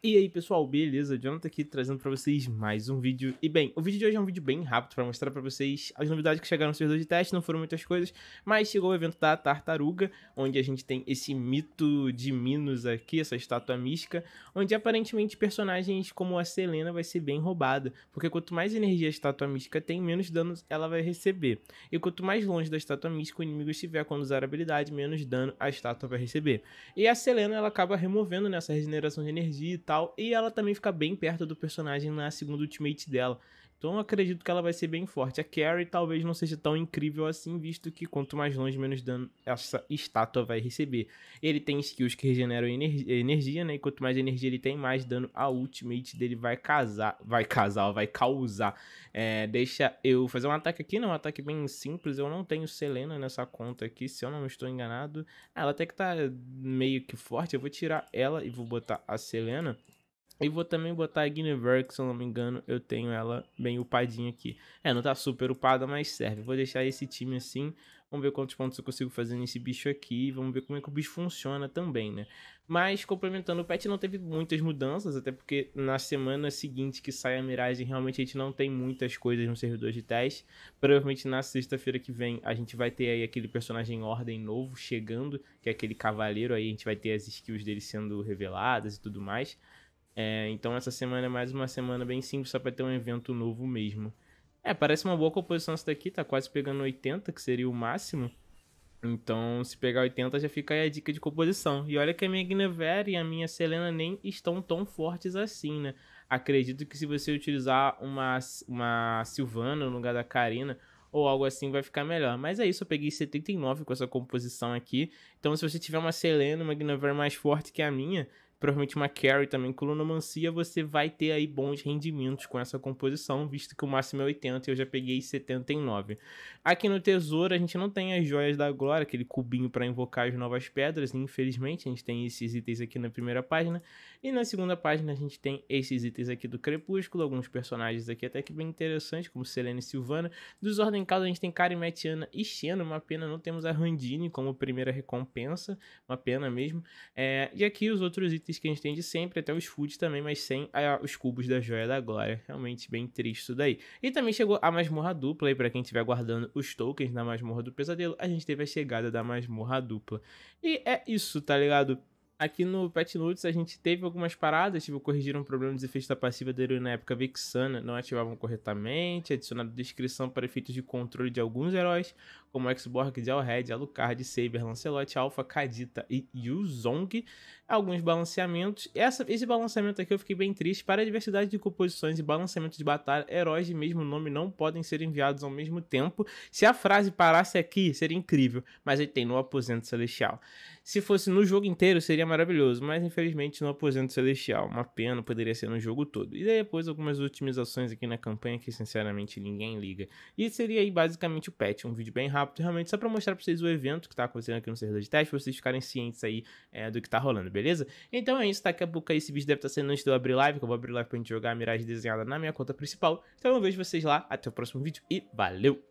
E aí pessoal, beleza? Jonathan aqui trazendo para vocês mais um vídeo. E bem, o vídeo de hoje é um vídeo bem rápido para mostrar para vocês as novidades que chegaram no servidor de teste, não foram muitas coisas, mas chegou o evento da Tartaruga, onde a gente tem esse mito de Minos aqui, essa estátua mística, onde aparentemente personagens como a Selena vai ser bem roubada, porque quanto mais energia a estátua mística tem, menos danos ela vai receber. E quanto mais longe da estátua mística o inimigo estiver quando usar a habilidade, menos dano a estátua vai receber. E a Selena ela acaba removendo nessa regeneração de energia tal. E ela também fica bem perto do personagem na segunda ultimate dela. Então eu acredito que ela vai ser bem forte. A Carrie talvez não seja tão incrível assim, visto que quanto mais longe, menos dano essa estátua vai receber. Ele tem skills que regeneram energia, né? E quanto mais energia ele tem, mais dano a ultimate dele vai casar. Vai casar, vai causar. É, deixa eu fazer um ataque aqui, né? Um ataque bem simples. Eu não tenho Selena nessa conta aqui, se eu não estou enganado. Ela até que tá meio que forte. Eu vou tirar ela e vou botar a Selena. E vou também botar a Guinevere, que se eu não me engano, eu tenho ela bem upadinha aqui. É, não tá super upada, mas serve. Vou deixar esse time assim. Vamos ver quantos pontos eu consigo fazer nesse bicho aqui. Vamos ver como é que o bicho funciona também, né? Mas, complementando, o pet não teve muitas mudanças. Até porque na semana seguinte que sai a miragem, realmente a gente não tem muitas coisas no servidor de teste. Provavelmente na sexta-feira que vem a gente vai ter aí aquele personagem em ordem novo chegando. Que é aquele cavaleiro aí. A gente vai ter as skills dele sendo reveladas e tudo mais. É, então essa semana é mais uma semana bem simples, só para ter um evento novo mesmo. É, parece uma boa composição essa daqui, tá quase pegando 80, que seria o máximo. Então, se pegar 80, já fica aí a dica de composição. E olha que a minha Guinevere e a minha Selena nem estão tão fortes assim, né? Acredito que se você utilizar uma, uma Silvana no lugar da Karina, ou algo assim vai ficar melhor. Mas é isso, eu peguei 79 com essa composição aqui. Então, se você tiver uma Selena, uma Guinevere mais forte que a minha, provavelmente uma carry também, com colonomancia, você vai ter aí bons rendimentos com essa composição, visto que o máximo é 80 e eu já peguei 79. Aqui no tesouro a gente não tem as joias da glória, aquele cubinho para invocar as novas pedras, infelizmente a gente tem esses itens aqui na primeira página, e na segunda página a gente tem esses itens aqui do Crepúsculo, alguns personagens aqui até que bem interessantes, como Selene e Silvana. Dos Ordem Caos a gente tem Karimetiana e Xeno, uma pena não temos a Randini como primeira recompensa, uma pena mesmo. É, e aqui os outros itens que a gente tem de sempre, até os food também, mas sem a, ah, os cubos da joia da glória. Realmente bem triste isso daí. E também chegou a masmorra dupla, e para quem estiver guardando os tokens na masmorra do pesadelo, a gente teve a chegada da masmorra dupla. E é isso, tá ligado? Aqui no Pet Nudes a gente teve algumas paradas, tipo, corrigiram problema de efeitos da passiva da na época Vexana, não ativavam corretamente, adicionaram descrição para efeitos de controle de alguns heróis, como X-Borg, Alucard, Saber, Lancelot, Alpha, Kadita e Yuzong, alguns balanceamentos. Essa, esse balanceamento aqui eu fiquei bem triste, para a diversidade de composições e balanceamento de batalha, heróis de mesmo nome não podem ser enviados ao mesmo tempo. Se a frase parasse aqui, seria incrível, mas ele tem no Aposento Celestial. Se fosse no jogo inteiro, seria maravilhoso, mas infelizmente no aposento celestial. Uma pena, poderia ser no jogo todo. E depois algumas otimizações aqui na campanha que sinceramente ninguém liga. E seria aí basicamente o patch, um vídeo bem rápido, realmente só para mostrar para vocês o evento que tá acontecendo aqui no servidor de teste, pra vocês ficarem cientes aí é, do que tá rolando, beleza? Então é isso, daqui a pouco aí esse vídeo deve estar tá sendo antes de eu abrir live, que eu vou abrir live pra gente jogar a miragem desenhada na minha conta principal. Então eu vejo vocês lá, até o próximo vídeo e valeu!